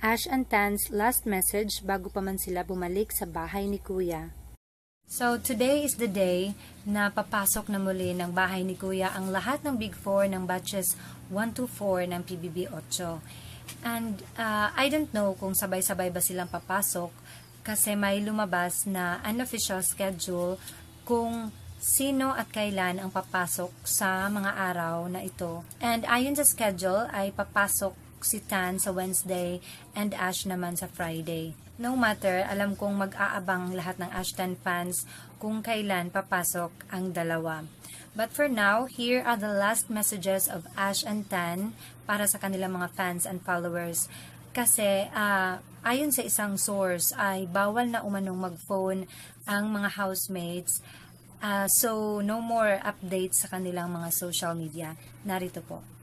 Ash and Tan's last message bago pa man sila bumalik sa bahay ni Kuya. So today is the day na papasok na muli ng bahay ni Kuya ang lahat ng Big 4 ng batches 1 to 4 ng PBB 8. And uh, I don't know kung sabay-sabay ba silang papasok kasi may lumabas na unofficial schedule kung sino at kailan ang papasok sa mga araw na ito. And ayon sa schedule ay papasok Occitan sa Wednesday, and Ash naman sa Friday. No matter, alam kong mag-aabang lahat ng Ashton fans kung kailan papasok ang dalawa. But for now, here are the last messages of Ash and Tan para sa kanilang mga fans and followers. Kasi uh, ayon sa isang source ay bawal na umanong mag-phone ang mga housemates Uh, so, no more updates sa kanilang mga social media. Narito po.